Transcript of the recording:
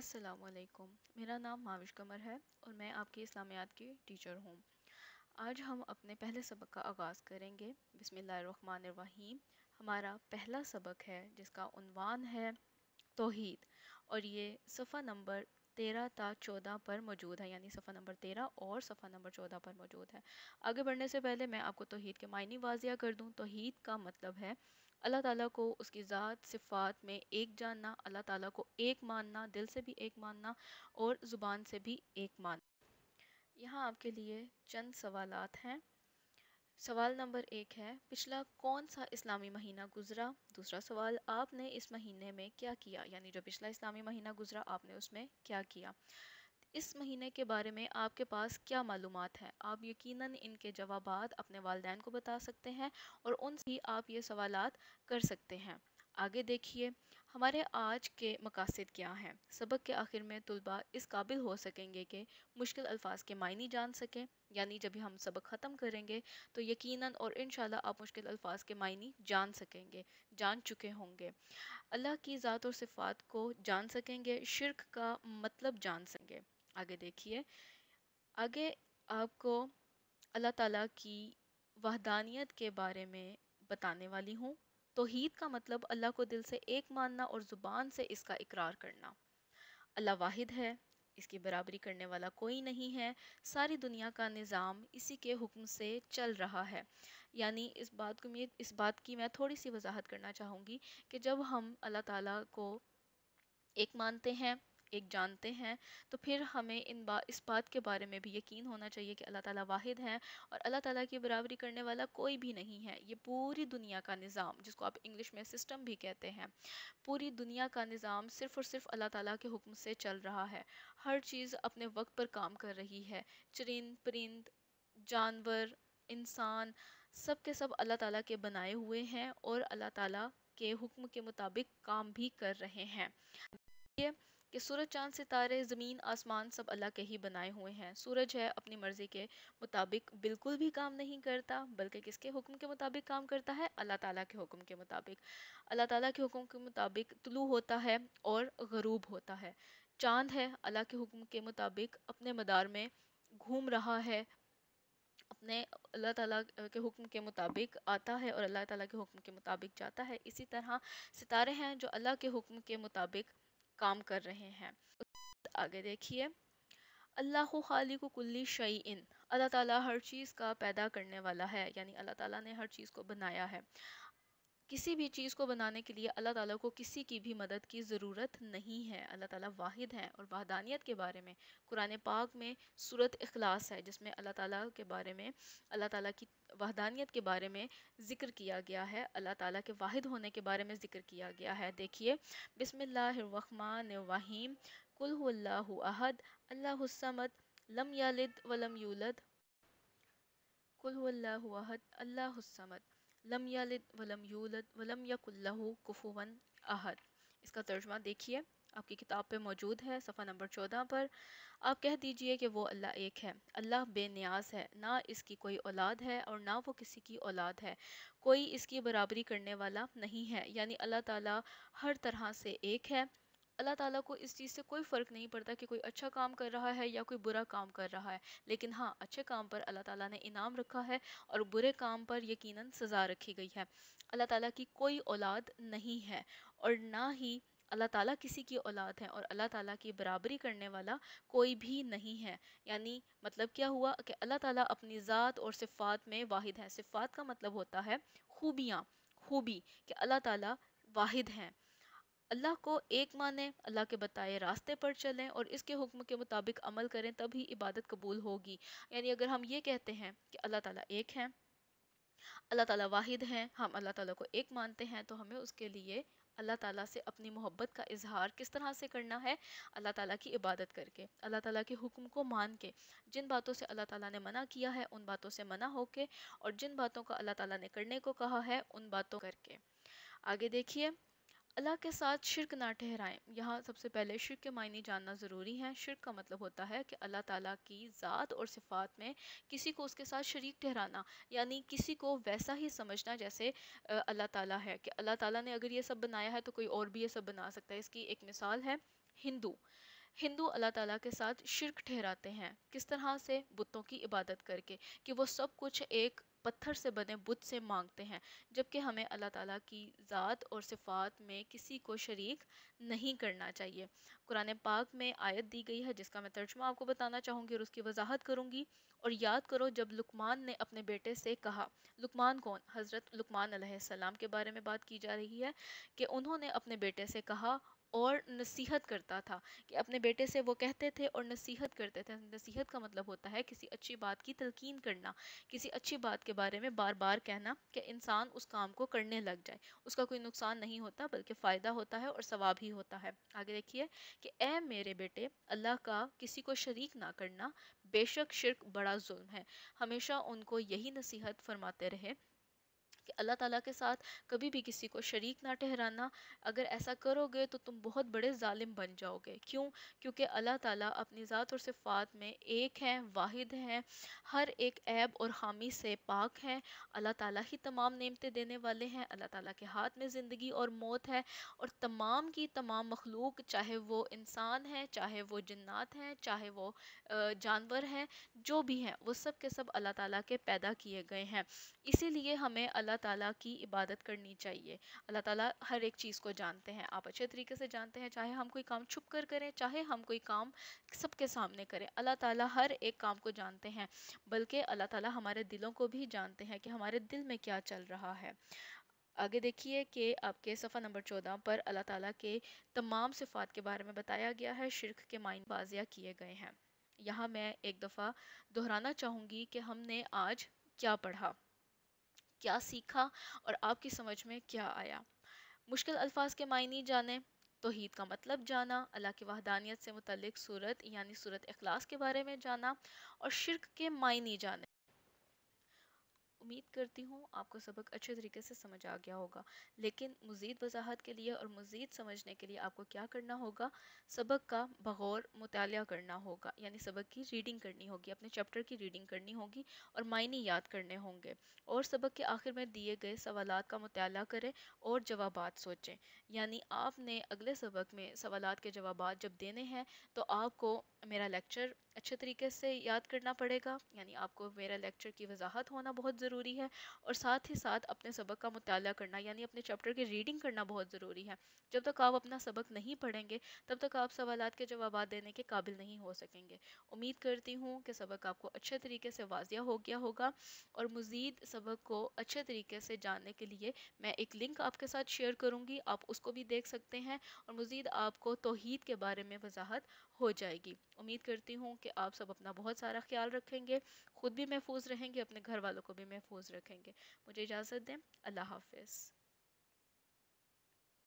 असलकुम मेरा नाम माविश कमर है और मैं आपकी इस्लामियात की टीचर हूँ आज हम अपने पहले सबक का आगाज़ करेंगे वहीम हमारा पहला सबक है जिसका उनवान है तोहीद और ये सफ़ा नंबर तेरह ता चौदह पर मौजूद है यानी सफ़ा नंबर तेरह और सफ़ा नंबर चौदह पर मौजूद है आगे बढ़ने से पहले मैं आपको तोहद के मायने वाजिया कर दूँ तोहद का मतलब है अल्लाह ताला को उसकी ज़ात सिफ़ात में एक जानना अल्लाह ताला को एक मानना दिल से भी एक मानना और ज़ुबान से भी एक मानना यहाँ आपके लिए चंद सवाल हैं सवाल नंबर एक है पिछला कौन सा इस्लामी महीना गुजरा दूसरा सवाल आपने इस महीने में क्या किया यानी जो पिछला इस्लामी महीना गुजरा आपने उसमें क्या किया इस महीने के बारे में आपके पास क्या मालूम है आप यकीनन इनके जवाब अपने वालदे को बता सकते हैं और उनसे आप ये सवाल कर सकते हैं आगे देखिए हमारे आज के मकासद क्या हैं सबक के आखिर में तलबा इस काबिल हो सकेंगे कि मुश्किल अल्फाज के मायने जान सकें यानी जब हम सबक ख़त्म करेंगे तो यकीनन और इन आप मुश्किल अल्फाज के मायने जान सकेंगे जान चुके होंगे अल्लाह की ज़ात और सिफ़ात को जान सकेंगे शिरक का मतलब जान सकेंगे आगे देखिए आगे आपको अल्लाह ताला की वहदानियत के बारे में बताने वाली हूँ तोहीद का मतलब अल्लाह को दिल से एक मानना और ज़ुबान से इसका इकरार करना अल्लाह वाहिद है इसकी बराबरी करने वाला कोई नहीं है सारी दुनिया का निज़ाम इसी के हुक्म से चल रहा है यानी इस बात को मैं इस बात की मैं थोड़ी सी वजाहत करना चाहूँगी कि जब हम अल्लाह ताला को एक मानते हैं एक जानते हैं तो फिर हमें इन बा इस बात के बारे में भी यकीन होना चाहिए कि अल्लाह ताला वाहिद हैं और अल्लाह ताला की बराबरी करने वाला कोई भी नहीं है ये पूरी दुनिया का निज़ाम जिसको आप इंग्लिश में सिस्टम भी कहते हैं पूरी दुनिया का निज़ाम सिर्फ़ और सिर्फ अल्लाह ताला के हुक्म से चल रहा है हर चीज़ अपने वक्त पर काम कर रही है चरिंद परिंद जानवर इंसान सब के सब अल्लाह ताला के बनाए हुए हैं और अल्लाह ताला के हुक्म के मुताबिक काम भी कर रहे हैं ये कि सूरज चांद सितारे ज़मीन आसमान सब अल्लाह के ही बनाए हुए हैं सूरज है अपनी मर्ज़ी के मुताबिक बिल्कुल भी काम नहीं करता बल्कि किसके हुक्म के मुताबिक काम करता है अल्लाह ताला के हुक्म के मुताबिक अल्लाह ताला के हुक्म के मुताबिक तुलू होता है और गरूब होता है चांद है अल्लाह के हुक्म के मुताबिक अपने मदार में घूम रहा है अपने अल्लाह ताला के हुक्म के मुताबिक आता है और अल्लाह ताला के हुक्म के मुताबिक जाता है इसी तरह सितारे हैं जो अल्लाह के हुक्म के मुताबिक काम कर रहे हैं आगे देखिए अल्लाह खालिक कुल्ली शई इन अल्लाह ताला हर चीज़ का पैदा करने वाला है यानी अल्लाह ताला ने हर चीज़ को बनाया है किसी भी चीज़ को बनाने के लिए अल्लाह ताला को किसी की भी मदद की ज़रूरत नहीं है अल्लाह ताला वाहिद है और वाहदानियत के बारे में कुरान पाक में सूरत अखलास है जिसमें अल्लाह ताला के बारे में अल्लाह ताला की वाहदानियत के बारे में ज़िक्र किया गया है अल्लाह ताला के वाहिद होने के बारे में ज़िक्र किया गया है देखिए बिसमीम कुल्लाह अहद अल्लाहमद लम यालिद वलम यूलद कुल्लाह अहद लम यलिद वलम यूलद वलम यकुल्लहू कुफुवन अहद इसका तर्जमा देखिए आपकी किताब पे मौजूद है सफ़ा नंबर चौदह पर आप कह दीजिए कि वो अल्लाह एक है अल्लाह बे न्याज है ना इसकी कोई औलाद है और ना वो किसी की औलाद है कोई इसकी बराबरी करने वाला नहीं है यानी अल्लाह ताला हर तरह से एक है अल्लाह ताला को इस चीज़ से कोई फ़र्क नहीं पड़ता कि कोई अच्छा काम कर रहा है या कोई बुरा काम कर रहा है लेकिन हाँ अच्छे काम पर अल्लाह ताला ने इनाम रखा है और बुरे काम पर यकीनन सज़ा रखी गई है अल्लाह ताला की कोई औलाद नहीं है और ना ही अल्लाह ताला किसी की औलाद है और अल्लाह ताला की बराबरी करने वाला कोई भी नहीं है यानी मतलब क्या हुआ कि अल्लाह ताला अपनी ज़ात और सिफ़ात में वाहिद है सिफ़ात का मतलब होता है खूबियाँ खूबी कि अल्लाह ताला वाहिद हैं अल्लाह को एक माने अल्लाह के बताए रास्ते पर चलें और इसके हुक्म के मुताबिक अमल करें तभी इबादत कबूल होगी यानी अगर हम ये कहते हैं कि अल्लाह ताला एक है अल्लाह ताला वाहिद हैं हम अल्लाह ताला को एक मानते हैं तो हमें उसके लिए अल्लाह ताला से अपनी मोहब्बत का इजहार किस तरह से करना है अल्लाह ताला की इबादत करके अल्लाह ताला के हुक्म को मान के जिन बातों से अल्लाह ताला ने मना किया है उन बातों से मना होके और जिन बातों का अल्लाह ताला ने करने को कहा है उन बातों करके आगे देखिए अल्लाह के साथ शिरक ना ठहराएं यहाँ सबसे पहले शिरक के मायने जानना ज़रूरी है शिरक का मतलब होता है कि अल्लाह ताला की ज़ात और सिफात में किसी को उसके साथ शरीक ठहराना यानी किसी को वैसा ही समझना जैसे अल्लाह ताला है कि अल्लाह ताला ने अगर ये सब बनाया है तो कोई और भी ये सब बना सकता है इसकी एक मिसाल है हिंदू हिंदू अल्लाह ताला के साथ शिरक ठहराते हैं किस तरह से बुतों की इबादत करके कि वो सब कुछ एक पत्थर से बने बुत से मांगते हैं जबकि हमें अल्लाह ताला की ज़ात और सिफ़ात में किसी को शरीक नहीं करना चाहिए कुरान पाक में आयत दी गई है जिसका मैं तर्जमा आपको बताना चाहूँगी और उसकी वजाहत करूँगी और याद करो जब लुकमान ने अपने बेटे से कहा लुकमान कौन हज़रत लुकमान सलाम के बारे में बात की जा रही है कि उन्होंने अपने बेटे से कहा और नसीहत करता था कि अपने बेटे से वो कहते थे और नसीहत करते थे नसीहत का मतलब होता है किसी अच्छी बात की तलकिन करना किसी अच्छी बात के बारे में बार बार कहना कि इंसान उस काम को करने लग जाए उसका कोई नुकसान नहीं होता बल्कि फ़ायदा होता है और सवाब ही होता है आगे देखिए कि ए मेरे बेटे अल्लाह का किसी को शरीक ना करना बेशक शिरक बड़ा जुल्म है हमेशा उनको यही नसीहत फरमाते रहे अल्लाह ताला के साथ कभी भी किसी को शरीक ना ठहराना अगर ऐसा करोगे तो तुम बहुत बड़े ालिम बन जाओगे क्यों क्योंकि अल्लाह ताला अपनी ज़ात और सिफ़ात में एक हैं वाहिद हैं हर एक ऐब और हामी से पाक हैं अल्लाह ताला ही तमाम नेमतें देने वाले हैं अल्लाह ताला के हाथ में ज़िंदगी और मौत है और तमाम की तमाम मखलूक चाहे वो इंसान है चाहे वो जन्नात हैं चाहे वो जानवर हैं जो भी हैं वो सब के सब अल्लाह ताला के पैदा किए गए हैं इसीलिए हमें अल्लाह ताला की इबादत करनी चाहिए अल्लाह ताला हर एक चीज़ को जानते हैं आप अच्छे तरीके से जानते हैं चाहे हम कोई काम छुप कर करें चाहे हम कोई काम सबके सामने करें अल्लाह ताला हर एक काम को जानते हैं बल्कि अल्लाह ताला हमारे दिलों को भी जानते हैं कि हमारे दिल में क्या चल रहा है आगे देखिए कि आपके सफ़ा नंबर चौदह पर अल्लाह ताला के तमाम सिफात के बारे में बताया गया है शिरक के मायन बाजिया किए गए हैं यहाँ मैं एक दफ़ा दोहराना चाहूँगी कि हमने आज क्या पढ़ा क्या सीखा और आपकी समझ में क्या आया मुश्किल अल्फाज के मायने जाने तोहद का मतलब जाना अल्लाह की वहदानियत से मुतलक सूरत यानी सूरत अखलास के बारे में जाना और शिरक के मायने जाने उम्मीद करती हूँ आपको सबक अच्छे तरीके से समझ आ गया होगा लेकिन मज़ीद वजाहत के लिए और मज़ीद समझने के लिए आपको क्या करना होगा सबक का बगौर मुताल करना होगा यानी सबक की रीडिंग करनी होगी अपने चैप्टर की रीडिंग करनी होगी और मायने याद करने होंगे और सबक के आखिर में दिए गए सवाल का मुताल करें और जवाब सोचें यानी आपने अगले सबक में सवाल के जवाब जब देने हैं तो आपको मेरा लेक्चर अच्छे तरीके से याद करना पड़ेगा यानी आपको मेरा लेक्चर की वजाहत होना बहुत ज़रूरी ज़रूरी है और साथ ही साथ अपने सबक का मुताल करना यानी अपने चैप्टर की रीडिंग करना बहुत ज़रूरी है जब तक आप अपना सबक नहीं पढ़ेंगे तब तक आप सवाल के जवाब देने के काबिल नहीं हो सकेंगे उम्मीद करती हूँ कि सबक आपको अच्छे तरीके से वाजिया हो गया होगा और मज़ीद सबक को अच्छे तरीके से जानने के लिए मैं एक लिंक आपके साथ शेयर करूँगी आप उसको भी देख सकते हैं और मज़ीद आपको तोहद के बारे में वजाहत हो जाएगी उम्मीद करती हूँ कि आप सब अपना बहुत सारा ख्याल रखेंगे ख़ुद भी महफूज रहेंगे अपने घर वालों को भी महफूज महफूज रखेंगे मुझे इजाज़त दें अल्लाह हाफिज़